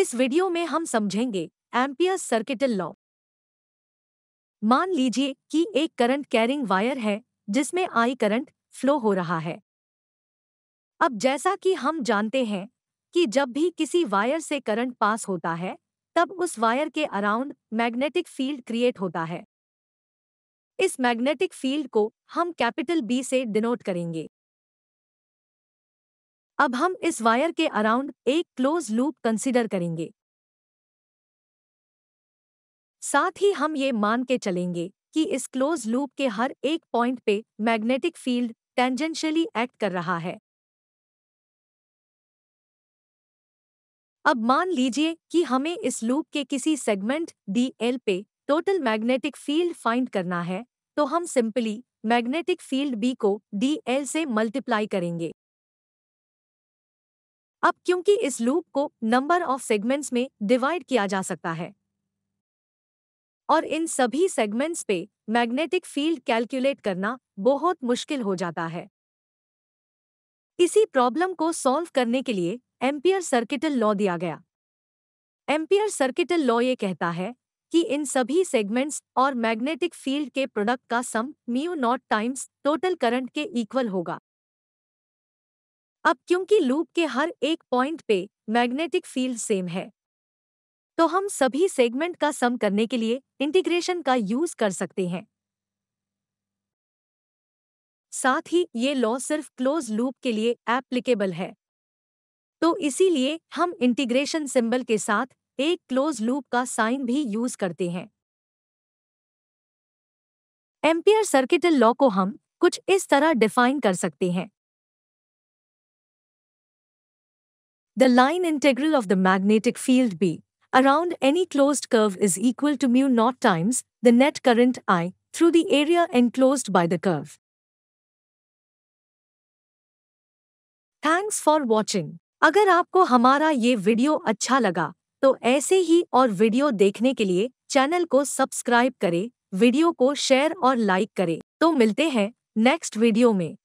इस वीडियो में हम समझेंगे एम्पियर सर्किटल लॉ मान लीजिए कि एक करंट कैरिंग वायर है जिसमें आई करंट फ्लो हो रहा है अब जैसा कि हम जानते हैं कि जब भी किसी वायर से करंट पास होता है तब उस वायर के अराउंड मैग्नेटिक फील्ड क्रिएट होता है इस मैग्नेटिक फील्ड को हम कैपिटल बी से डिनोट करेंगे अब हम इस वायर के अराउंड एक क्लोज लूप कंसिडर करेंगे साथ ही हम ये मान के चलेंगे कि इस क्लोज लूप के हर एक पॉइंट पे मैग्नेटिक फील्ड टेंजेंशियली एक्ट कर रहा है अब मान लीजिए कि हमें इस लूप के किसी सेगमेंट डी एल पे टोटल मैग्नेटिक फील्ड फाइंड करना है तो हम सिंपली मैग्नेटिक फील्ड बी को डी एल से मल्टीप्लाई करेंगे अब क्योंकि इस लूप को नंबर ऑफ सेगमेंट्स में डिवाइड किया जा सकता है और इन सभी सेगमेंट्स पे मैग्नेटिक फील्ड कैलकुलेट करना बहुत मुश्किल हो जाता है इसी प्रॉब्लम को सॉल्व करने के लिए एम्पियर सर्किटल लॉ दिया गया एम्पियर सर्किटल लॉ ये कहता है कि इन सभी सेगमेंट्स और मैग्नेटिक फील्ड के प्रोडक्ट का sum mu naught times total current के इक्वल होगा अब क्योंकि लूप के हर एक पॉइंट पे मैग्नेटिक फील्ड सेम है तो हम सभी सेगमेंट का सम करने के लिए इंटीग्रेशन का यूज कर सकते हैं साथ ही ये लॉ सिर्फ क्लोज लूप के लिए एप्लीकेबल है तो इसीलिए हम इंटीग्रेशन सिंबल के साथ एक क्लोज लूप का साइन भी यूज करते हैं एम्पियर सर्किटल लॉ को हम कुछ इस तरह डिफाइन कर सकते हैं The line integral of the magnetic field B around any closed curve is equal to mu naught times the net current I through the area enclosed by the curve. Thanks for watching. अगर आपको हमारा ये video अच्छा लगा तो ऐसे ही और video देखने के लिए चैनल को सब्सक्राइब करें वीडियो को शेयर और लाइक करें तो मिलते हैं नेक्स्ट वीडियो में